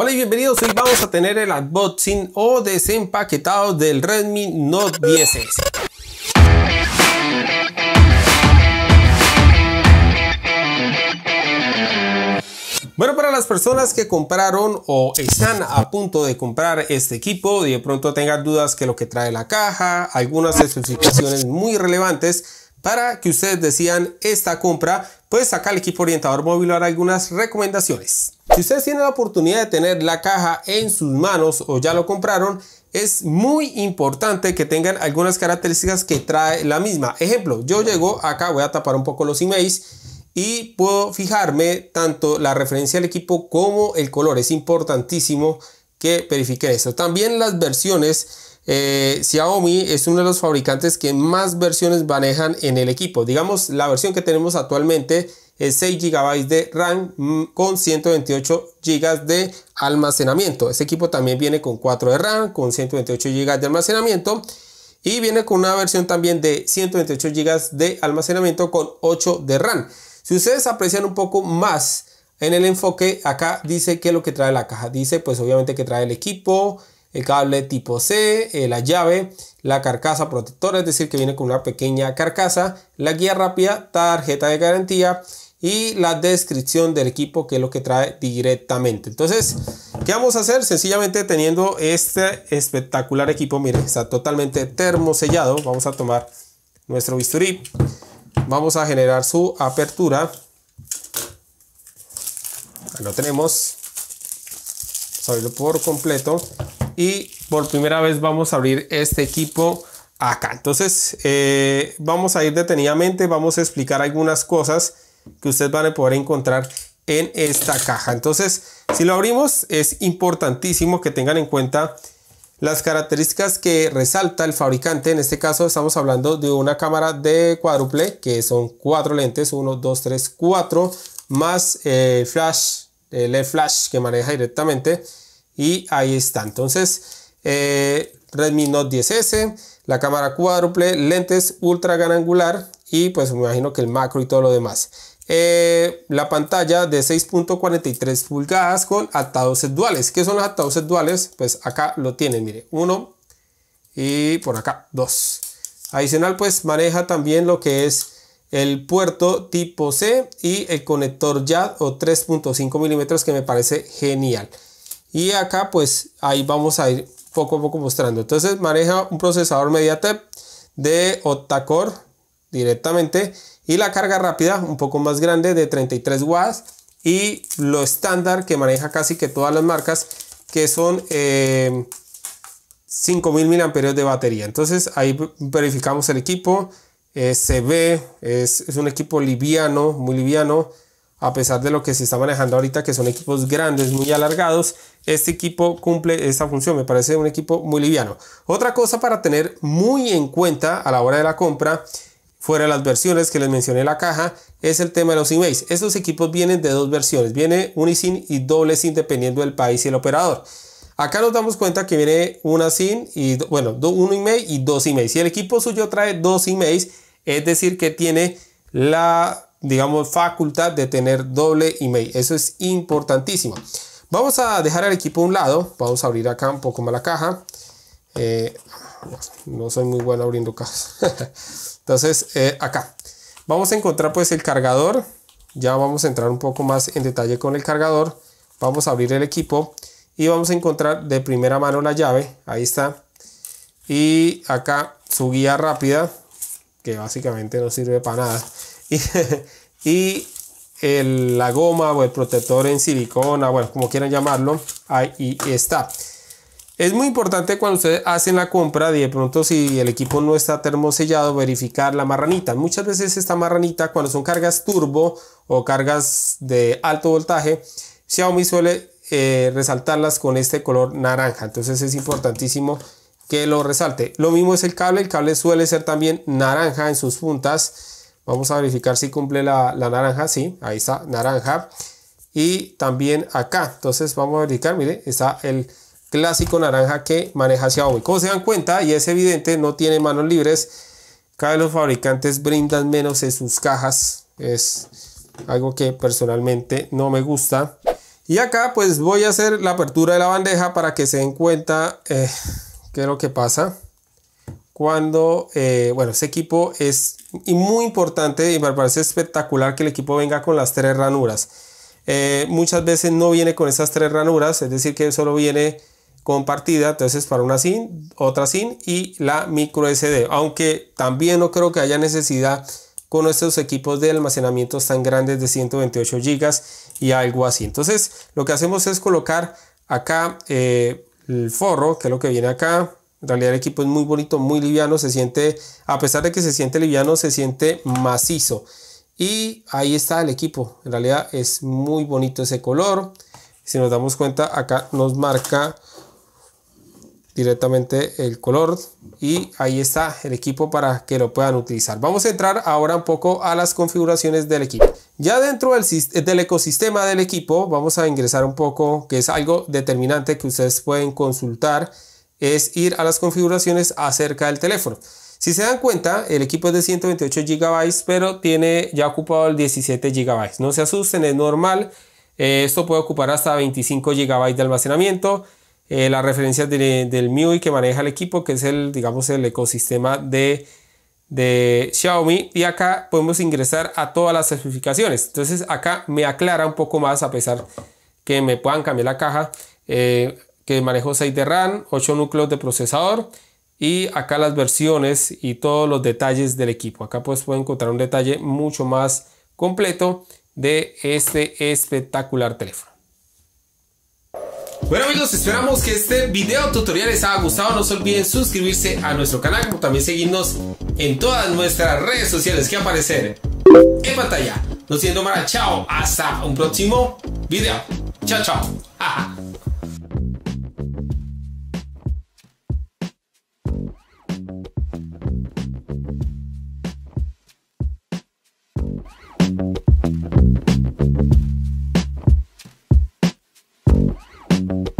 Hola y bienvenidos, hoy vamos a tener el unboxing o desempaquetado del Redmi Note 10S. Bueno, para las personas que compraron o están a punto de comprar este equipo y de pronto tengan dudas que lo que trae la caja, algunas especificaciones muy relevantes, para que ustedes decidan esta compra, pues acá el equipo orientador móvil hará algunas recomendaciones. Si ustedes tienen la oportunidad de tener la caja en sus manos o ya lo compraron, es muy importante que tengan algunas características que trae la misma. Ejemplo, yo llego acá, voy a tapar un poco los emails y puedo fijarme tanto la referencia del equipo como el color. Es importantísimo que verifique eso. También las versiones eh, Xiaomi es uno de los fabricantes que más versiones manejan en el equipo. Digamos, la versión que tenemos actualmente es 6 GB de RAM mm, con 128 GB de almacenamiento. Este equipo también viene con 4 de RAM, con 128 GB de almacenamiento. Y viene con una versión también de 128 GB de almacenamiento con 8 de RAM. Si ustedes aprecian un poco más en el enfoque, acá dice que es lo que trae la caja. Dice pues obviamente que trae el equipo, el cable tipo C, eh, la llave, la carcasa protectora, es decir, que viene con una pequeña carcasa, la guía rápida, tarjeta de garantía y la descripción del equipo que es lo que trae directamente. Entonces, ¿qué vamos a hacer? Sencillamente teniendo este espectacular equipo, miren, está totalmente termosellado. Vamos a tomar nuestro bisturí, vamos a generar su apertura. Ahí lo tenemos. Vamos a abrirlo por completo y por primera vez vamos a abrir este equipo acá. Entonces eh, vamos a ir detenidamente, vamos a explicar algunas cosas que ustedes van a poder encontrar en esta caja. Entonces si lo abrimos es importantísimo que tengan en cuenta las características que resalta el fabricante. En este caso estamos hablando de una cámara de cuádruple que son cuatro lentes, 1, 2, 3, 4 más flash, el flash que maneja directamente y ahí está entonces eh, Redmi Note 10S la cámara cuádruple lentes ultra gran angular y pues me imagino que el macro y todo lo demás eh, la pantalla de 6.43 pulgadas con atados duales ¿qué son los atados duales? pues acá lo tienen mire uno y por acá dos adicional pues maneja también lo que es el puerto tipo C y el conector JAD o 3.5 milímetros que me parece genial y acá pues ahí vamos a ir poco a poco mostrando entonces maneja un procesador MediaTek de octa-core directamente y la carga rápida un poco más grande de 33 watts y lo estándar que maneja casi que todas las marcas que son 5000 eh, mAh de batería entonces ahí verificamos el equipo eh, se ve es, es un equipo liviano muy liviano a pesar de lo que se está manejando ahorita, que son equipos grandes, muy alargados, este equipo cumple esta función. Me parece un equipo muy liviano. Otra cosa para tener muy en cuenta a la hora de la compra, fuera de las versiones que les mencioné en la caja, es el tema de los emails. Estos equipos vienen de dos versiones, viene unisin y doble SIN dependiendo del país y el operador. Acá nos damos cuenta que viene una SIM y, bueno, un email y dos emails. Si el equipo suyo trae dos emails, es decir que tiene la digamos, facultad de tener doble email. Eso es importantísimo. Vamos a dejar al equipo a un lado. Vamos a abrir acá un poco más la caja. Eh, no soy muy bueno abriendo cajas. Entonces, eh, acá. Vamos a encontrar pues el cargador. Ya vamos a entrar un poco más en detalle con el cargador. Vamos a abrir el equipo y vamos a encontrar de primera mano la llave. Ahí está. Y acá su guía rápida, que básicamente no sirve para nada. Y, el, la goma o el protector en silicona, bueno, como quieran llamarlo, ahí está. Es muy importante cuando ustedes hacen la compra, de pronto si el equipo no está termosellado, verificar la marranita. Muchas veces esta marranita, cuando son cargas turbo o cargas de alto voltaje, Xiaomi suele eh, resaltarlas con este color naranja. Entonces es importantísimo que lo resalte. Lo mismo es el cable. El cable suele ser también naranja en sus puntas Vamos a verificar si cumple la, naranja. Sí, ahí está, naranja. Y también acá. Entonces vamos a verificar, mire, está el clásico naranja que maneja Xiaomi. Como se dan cuenta, y es evidente, no tiene manos libres. Cada de los fabricantes brindan menos en sus cajas. Es algo que personalmente no me gusta. Y acá pues voy a hacer la apertura de la bandeja para que se den cuenta eh, qué es lo que pasa cuando, eh, bueno, ese equipo es muy importante y me parece espectacular que el equipo venga con las tres ranuras. Eh, muchas veces no viene con esas tres ranuras, es decir, que solo viene compartida, entonces para una sim, otra sim y la micro SD. Aunque también no creo que haya necesidad con estos equipos de almacenamiento tan grandes de 128 GB y algo así. Entonces, lo que hacemos es colocar acá eh, el forro, que es lo que viene acá, en realidad el equipo es muy bonito, muy liviano, se siente, a pesar de que se siente liviano, se siente macizo. Y ahí está el equipo, en realidad es muy bonito ese color. Si nos damos cuenta, acá nos marca directamente el color y ahí está el equipo para que lo puedan utilizar. Vamos a entrar ahora un poco a las configuraciones del equipo. Ya dentro del, del, ecosistema del equipo vamos a ingresar un poco que es algo determinante que ustedes pueden consultar es ir a las configuraciones acerca del teléfono. Si se dan cuenta, el equipo es de 128 GB, pero tiene ya ocupado el 17 GB. No se asusten, es normal. Eh, esto puede ocupar hasta 25 GB de almacenamiento. Eh, las referencias del MIUI que maneja el equipo, que es el, digamos, el ecosistema de, Xiaomi. Y acá podemos ingresar a todas las certificaciones Entonces acá me aclara un poco más, a pesar que me puedan cambiar la caja. Eh, que manejó 6 de RAM, 8 núcleos de procesador y acá las versiones y todos los detalles del equipo. Acá pues pueden encontrar un detalle mucho más completo de este espectacular teléfono. Bueno amigos, esperamos que este video tutorial les haya gustado. No se olviden suscribirse a nuestro canal, también seguirnos en todas nuestras redes sociales que aparecen en pantalla. Nos vemos, más, chao, hasta un próximo video. Chao, chao. thank you